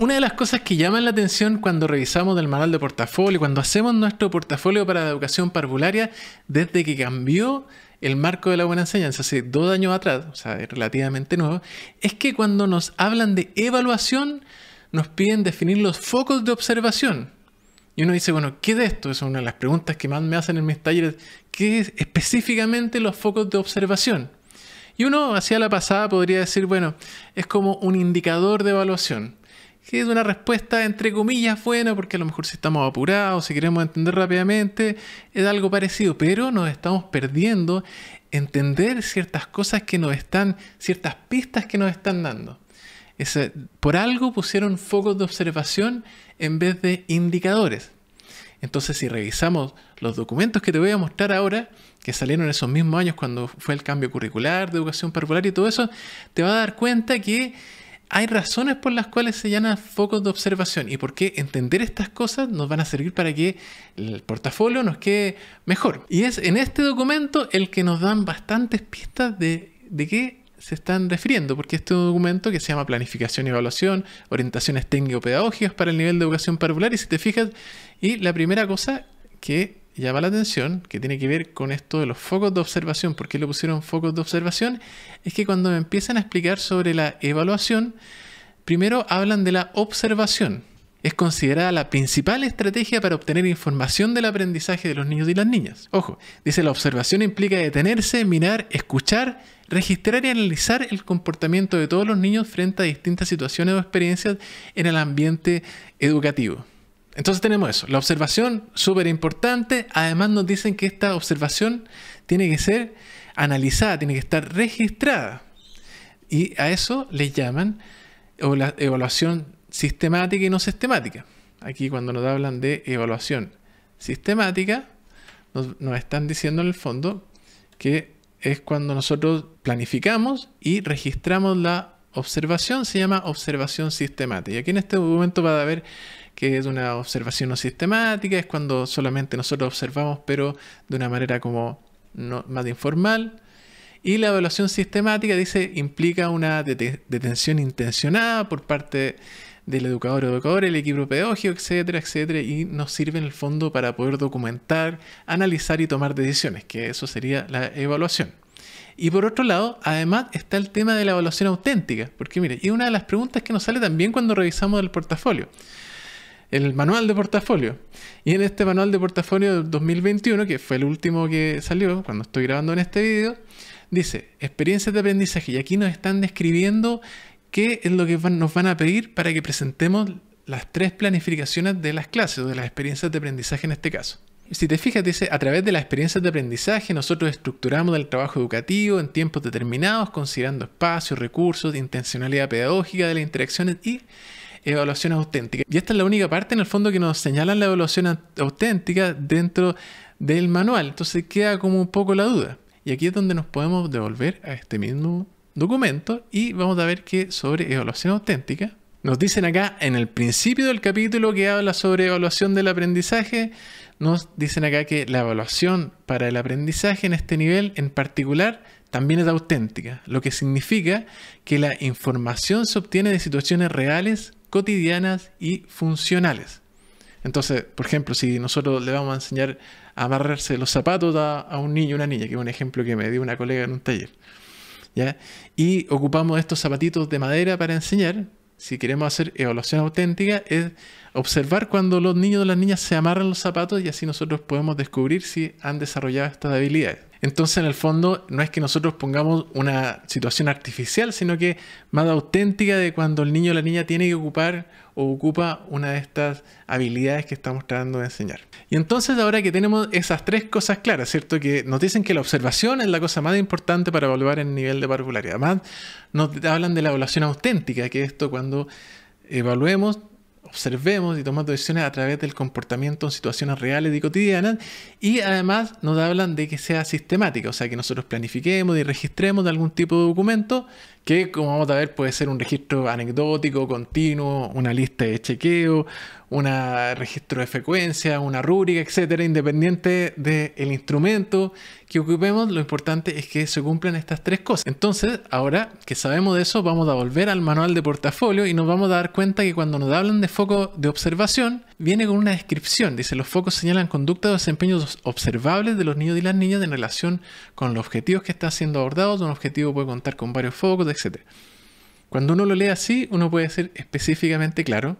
una de las cosas que llaman la atención cuando revisamos el manual de portafolio, cuando hacemos nuestro portafolio para la educación parvularia, desde que cambió el marco de la buena enseñanza hace dos años atrás, o sea, es relativamente nuevo, es que cuando nos hablan de evaluación, nos piden definir los focos de observación. Y uno dice, bueno, ¿qué de esto? es una de las preguntas que más me hacen en mis talleres. ¿Qué es específicamente los focos de observación? Y uno hacia la pasada podría decir, bueno, es como un indicador de evaluación que es una respuesta entre comillas buena, porque a lo mejor si estamos apurados, si queremos entender rápidamente, es algo parecido, pero nos estamos perdiendo entender ciertas cosas que nos están, ciertas pistas que nos están dando. por algo pusieron focos de observación en vez de indicadores. Entonces, si revisamos los documentos que te voy a mostrar ahora, que salieron en esos mismos años cuando fue el cambio curricular de educación popular y todo eso, te vas a dar cuenta que hay razones por las cuales se llaman focos de observación y por qué entender estas cosas nos van a servir para que el portafolio nos quede mejor. Y es en este documento el que nos dan bastantes pistas de, de qué se están refiriendo, porque este documento que se llama Planificación y Evaluación, Orientaciones Técnico-Pedagógicas para el Nivel de Educación Parvular, y si te fijas, y la primera cosa que llama la atención, que tiene que ver con esto de los focos de observación. ¿Por qué le pusieron focos de observación? Es que cuando empiezan a explicar sobre la evaluación, primero hablan de la observación. Es considerada la principal estrategia para obtener información del aprendizaje de los niños y las niñas. Ojo, dice la observación implica detenerse, mirar, escuchar, registrar y analizar el comportamiento de todos los niños frente a distintas situaciones o experiencias en el ambiente educativo. Entonces tenemos eso, la observación súper importante, además nos dicen que esta observación tiene que ser analizada, tiene que estar registrada. Y a eso le llaman evaluación sistemática y no sistemática. Aquí cuando nos hablan de evaluación sistemática, nos, nos están diciendo en el fondo que es cuando nosotros planificamos y registramos la observación, se llama observación sistemática. Y aquí en este momento va a haber que es una observación no sistemática, es cuando solamente nosotros observamos, pero de una manera como más informal. Y la evaluación sistemática, dice, implica una detención intencionada por parte del educador o educador, el equipo pedagógico, etcétera, etcétera, y nos sirve en el fondo para poder documentar, analizar y tomar decisiones, que eso sería la evaluación. Y por otro lado, además está el tema de la evaluación auténtica, porque mire, y una de las preguntas que nos sale también cuando revisamos el portafolio el manual de portafolio. Y en este manual de portafolio del 2021, que fue el último que salió cuando estoy grabando en este video, dice experiencias de aprendizaje. Y aquí nos están describiendo qué es lo que nos van a pedir para que presentemos las tres planificaciones de las clases o de las experiencias de aprendizaje en este caso. Si te fijas, dice, a través de las experiencias de aprendizaje nosotros estructuramos el trabajo educativo en tiempos determinados, considerando espacios, recursos, intencionalidad pedagógica de las interacciones y evaluación auténtica. Y esta es la única parte en el fondo que nos señalan la evaluación auténtica dentro del manual. Entonces queda como un poco la duda. Y aquí es donde nos podemos devolver a este mismo documento y vamos a ver que sobre evaluación auténtica nos dicen acá en el principio del capítulo que habla sobre evaluación del aprendizaje, nos dicen acá que la evaluación para el aprendizaje en este nivel en particular también es auténtica, lo que significa que la información se obtiene de situaciones reales cotidianas y funcionales. Entonces, por ejemplo, si nosotros le vamos a enseñar a amarrarse los zapatos a, un niño o una niña, que es un ejemplo que me dio una colega en un taller, y ocupamos estos zapatitos de madera para enseñar, si queremos hacer evaluación auténtica, es observar cuando los niños o las niñas se amarran los zapatos y así nosotros podemos descubrir si han desarrollado estas habilidades. Entonces, en el fondo, no es que nosotros pongamos una situación artificial, sino que más auténtica de cuando el niño o la niña tiene que ocupar o ocupa una de estas habilidades que estamos tratando de enseñar. Y entonces, ahora que tenemos esas tres cosas claras, ¿cierto? Que nos dicen que la observación es la cosa más importante para evaluar el nivel de particularidad. Además, nos hablan de la evaluación auténtica, que esto cuando evaluemos observemos y tomamos decisiones a través del comportamiento en situaciones reales y cotidianas. Y además nos hablan de que sea sistemática, o sea, que nosotros planifiquemos y registremos de algún tipo de documento que como vamos a ver puede ser un registro anecdótico, continuo, una lista de chequeo, un registro de frecuencia, una rúbrica, etcétera, independiente del instrumento que ocupemos, lo importante es que se cumplan estas tres cosas. Entonces, ahora que sabemos de eso, vamos a volver al manual de portafolio y nos vamos a dar cuenta que cuando nos hablan de foco de observación, viene con una descripción. Dice, los focos señalan conducta o desempeños observables de los niños y las niñas en relación con los objetivos que están siendo abordados. Un objetivo puede contar con varios focos, etc. Cuando uno lo lee así, uno puede ser específicamente claro.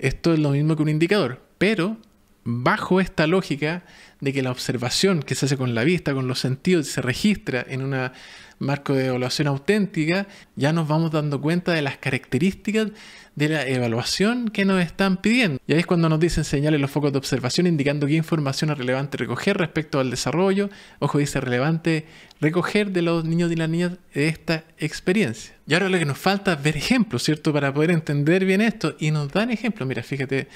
Esto es lo mismo que un indicador, pero bajo esta lógica de que la observación que se hace con la vista, con los sentidos, se registra en un marco de evaluación auténtica, ya nos vamos dando cuenta de las características de la evaluación que nos están pidiendo. Y ahí es cuando nos dicen señales los focos de observación indicando qué información es relevante recoger respecto al desarrollo. Ojo, dice relevante recoger de los niños y las niñas esta experiencia. Y ahora lo que nos falta es ver ejemplos, ¿cierto? Para poder entender bien esto. Y nos dan ejemplos. Mira, fíjate,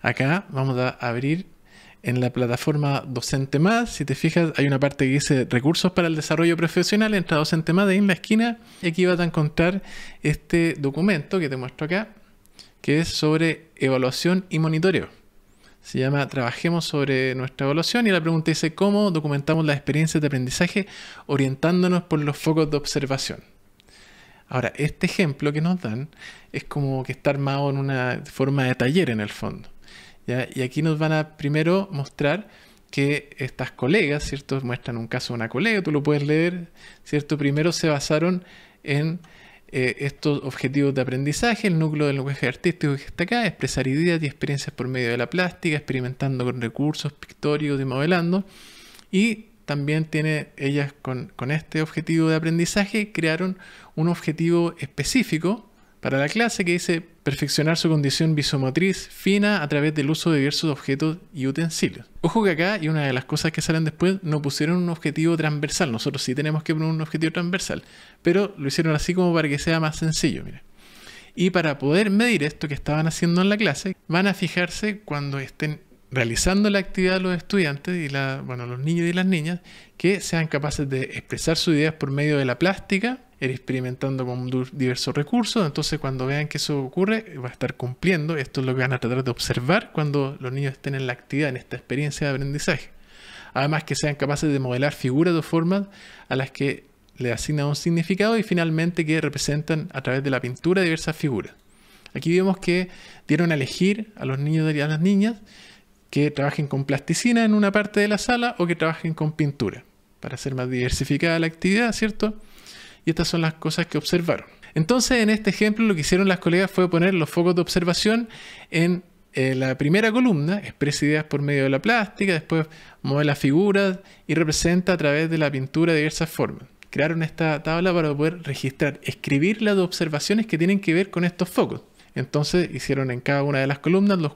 acá vamos a abrir en la plataforma Docente Más, si te fijas, hay una parte que dice recursos para el desarrollo profesional, entra Docente Más, de en la esquina, y aquí vas a encontrar este documento que te muestro acá, que es sobre evaluación y monitoreo. Se llama Trabajemos sobre nuestra evaluación y la pregunta dice cómo documentamos las experiencias de aprendizaje orientándonos por los focos de observación. Ahora, este ejemplo que nos dan es como que está armado en una forma de taller en el fondo. Y aquí nos van a primero mostrar que estas colegas, ¿cierto? Muestran un caso una colega, tú lo puedes leer, ¿cierto? Primero se basaron en eh, estos objetivos de aprendizaje, el núcleo del lenguaje artístico que está acá, expresar ideas y experiencias por medio de la plástica, experimentando con recursos pictóricos y modelando. Y también tiene ellas con, con este objetivo de aprendizaje, crearon un objetivo específico para la clase que dice perfeccionar su condición visomotriz fina a través del uso de diversos objetos y utensilios. Ojo que acá, y una de las cosas que salen después, no pusieron un objetivo transversal. Nosotros sí tenemos que poner un objetivo transversal, pero lo hicieron así como para que sea más sencillo, Y para poder medir esto que estaban haciendo en la clase, van a fijarse cuando estén realizando la actividad los estudiantes y la, bueno, los niños y las niñas, que sean capaces de expresar sus ideas por medio de la plástica, experimentando con diversos recursos. Entonces, cuando vean que eso ocurre, va a estar cumpliendo. Esto es lo que van a tratar de observar cuando los niños estén en la actividad, en esta experiencia de aprendizaje. Además, que sean capaces de modelar figuras o formas a las que le asignan un significado y finalmente que representan a través de la pintura diversas figuras. Aquí vemos que dieron a elegir a los niños y a las niñas que trabajen con plasticina en una parte de la sala o que trabajen con pintura, para hacer más diversificada la actividad, ¿cierto? y estas son las cosas que observaron. Entonces, en este ejemplo, lo que hicieron las colegas fue poner los focos de observación en eh, la primera columna, expresa ideas por medio de la plástica, después mueve las figuras y representa a través de la pintura de diversas formas. Crearon esta tabla para poder registrar, escribir las observaciones que tienen que ver con estos focos. Entonces hicieron en cada una de las columnas los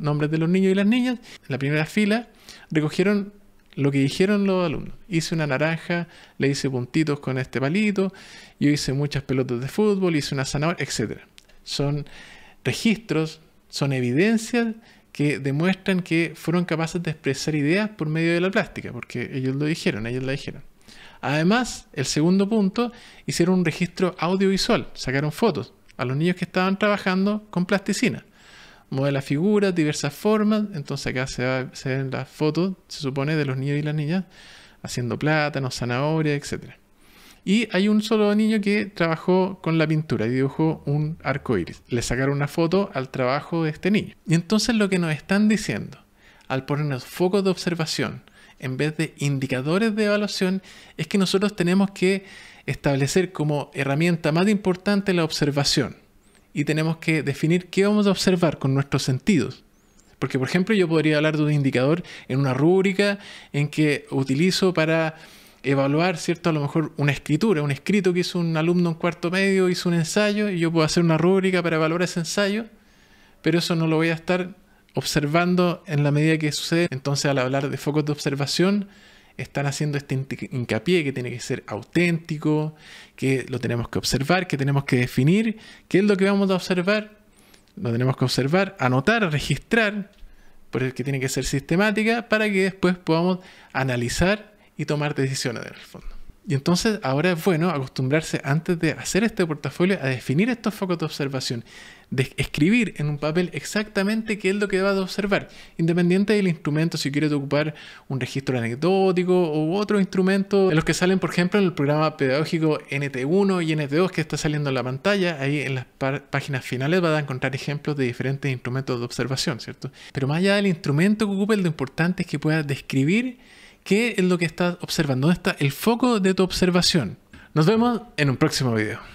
nombres de los niños y las niñas. En la primera fila recogieron lo que dijeron los alumnos. Hice una naranja, le hice puntitos con este palito, yo hice muchas pelotas de fútbol, hice una zanahoria, etc. Son registros, son evidencias que demuestran que fueron capaces de expresar ideas por medio de la plástica, porque ellos lo dijeron, ellos la dijeron. Además, el segundo punto, hicieron un registro audiovisual, sacaron fotos a los niños que estaban trabajando con plasticina modela figuras, diversas formas. Entonces acá se, ven las fotos, se supone, de los niños y las niñas haciendo plátanos, zanahorias, etc. Y hay un solo niño que trabajó con la pintura y dibujó un arco iris. Le sacaron una foto al trabajo de este niño. Y entonces lo que nos están diciendo, al ponernos focos de observación en vez de indicadores de evaluación, es que nosotros tenemos que establecer como herramienta más importante la observación y tenemos que definir qué vamos a observar con nuestros sentidos. Porque, por ejemplo, yo podría hablar de un indicador en una rúbrica en que utilizo para evaluar, ¿cierto? A lo mejor una escritura, un escrito que hizo un alumno en cuarto medio, hizo un ensayo, y yo puedo hacer una rúbrica para evaluar ese ensayo, pero eso no lo voy a estar observando en la medida que sucede. Entonces, al hablar de focos de observación, están haciendo este hincapié que tiene que ser auténtico, que lo tenemos que observar, que tenemos que definir qué es lo que vamos a observar. Lo tenemos que observar, anotar, registrar, por el que tiene que ser sistemática para que después podamos analizar y tomar decisiones en el fondo. Y entonces ahora es bueno acostumbrarse antes de hacer este portafolio a definir estos focos de observación, de escribir en un papel exactamente qué es lo que vas a observar, independiente del instrumento, si quieres ocupar un registro anecdótico u otro instrumento, de los que salen, por ejemplo, en el programa pedagógico NT1 y NT2 que está saliendo en la pantalla, ahí en las páginas finales vas a encontrar ejemplos de diferentes instrumentos de observación, ¿cierto? Pero más allá del instrumento que ocupe, lo importante es que puedas describir qué es lo que estás observando, dónde está el foco de tu observación. Nos vemos en un próximo video.